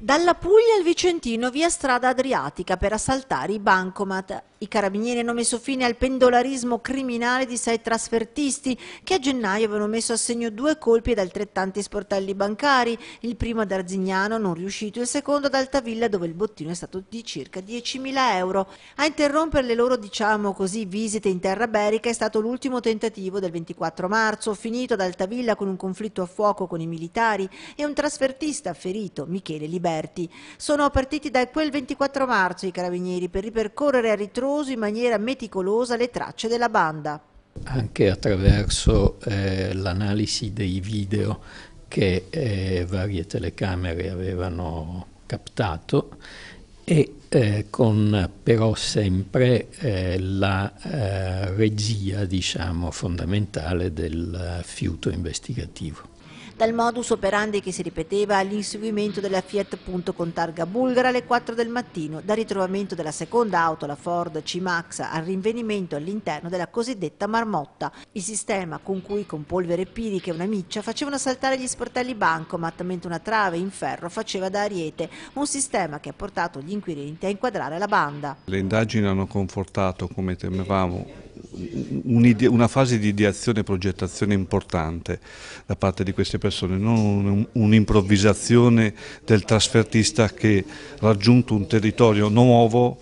Dalla Puglia al Vicentino via strada Adriatica per assaltare i bancomat. I carabinieri hanno messo fine al pendolarismo criminale di sei trasfertisti che a gennaio avevano messo a segno due colpi ad altrettanti sportelli bancari, il primo ad Arzignano non riuscito, il secondo ad Altavilla dove il bottino è stato di circa 10.000 euro. A interrompere le loro, diciamo così, visite in terra berica è stato l'ultimo tentativo del 24 marzo, finito ad Altavilla con un conflitto a fuoco con i militari e un trasfertista ferito, Michele Libero. Ghiberti. Sono partiti da quel 24 marzo i carabinieri per ripercorrere a ritroso in maniera meticolosa le tracce della banda. Anche attraverso eh, l'analisi dei video che eh, varie telecamere avevano captato e eh, con però sempre eh, la eh, regia diciamo, fondamentale del eh, fiuto investigativo dal modus operandi che si ripeteva all'inseguimento della Fiat Punto con targa bulgara alle 4 del mattino, dal ritrovamento della seconda auto, la Ford C-Max, al rinvenimento all'interno della cosiddetta marmotta, il sistema con cui con polvere piriche e una miccia facevano saltare gli sportelli bancomat mentre una trave in ferro faceva da ariete, un sistema che ha portato gli inquirenti a inquadrare la banda. Le indagini hanno confortato, come temevamo, un una fase di ideazione e progettazione importante da parte di queste persone, non un'improvvisazione del trasfertista che raggiunto un territorio nuovo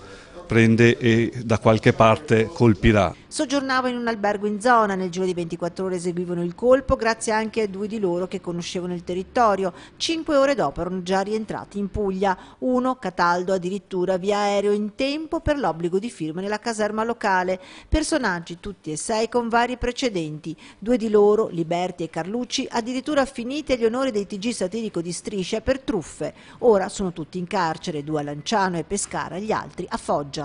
prende e da qualche parte colpirà. Soggiornava in un albergo in zona, nel giro di 24 ore eseguivano il colpo grazie anche a due di loro che conoscevano il territorio. Cinque ore dopo erano già rientrati in Puglia, uno, Cataldo, addirittura via aereo in tempo per l'obbligo di firma nella caserma locale. Personaggi tutti e sei con vari precedenti. Due di loro, Liberti e Carlucci, addirittura finiti agli onori dei TG satirico di Striscia per truffe. Ora sono tutti in carcere, due a Lanciano e Pescara, gli altri a Foggia.